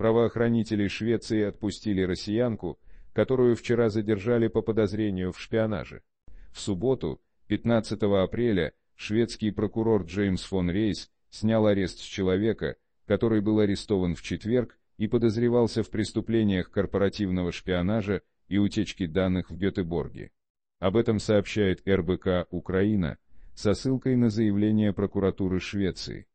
Правоохранители Швеции отпустили россиянку, которую вчера задержали по подозрению в шпионаже. В субботу, 15 апреля, шведский прокурор Джеймс фон Рейс снял арест с человека, который был арестован в четверг и подозревался в преступлениях корпоративного шпионажа и утечки данных в Гетеборге. Об этом сообщает РБК «Украина» со ссылкой на заявление прокуратуры Швеции.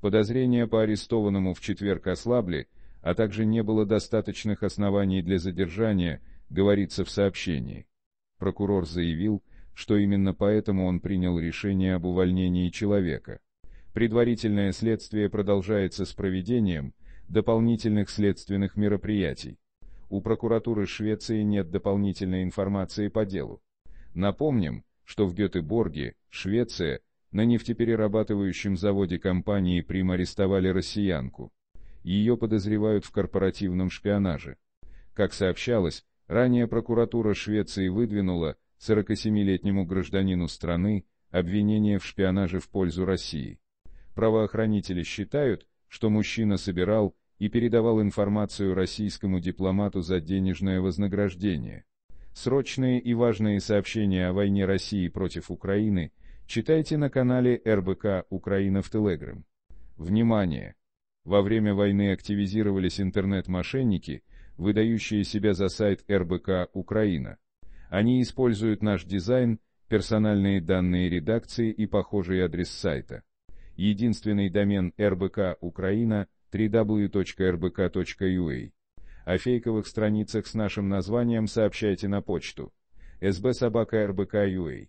Подозрения по арестованному в четверг ослабли, а также не было достаточных оснований для задержания, говорится в сообщении. Прокурор заявил, что именно поэтому он принял решение об увольнении человека. Предварительное следствие продолжается с проведением дополнительных следственных мероприятий. У прокуратуры Швеции нет дополнительной информации по делу. Напомним, что в Гетеборге, Швеция, на нефтеперерабатывающем заводе компании «Прим» арестовали россиянку ее подозревают в корпоративном шпионаже. Как сообщалось, ранее прокуратура Швеции выдвинула 47-летнему гражданину страны обвинение в шпионаже в пользу России. Правоохранители считают, что мужчина собирал и передавал информацию российскому дипломату за денежное вознаграждение. Срочные и важные сообщения о войне России против Украины читайте на канале РБК «Украина в Телеграм». Внимание! Во время войны активизировались интернет-мошенники, выдающие себя за сайт РБК «Украина». Они используют наш дизайн, персональные данные редакции и похожий адрес сайта. Единственный домен РБК «Украина» www.rbk.ua. О фейковых страницах с нашим названием сообщайте на почту sbsobaka.rbk.ua.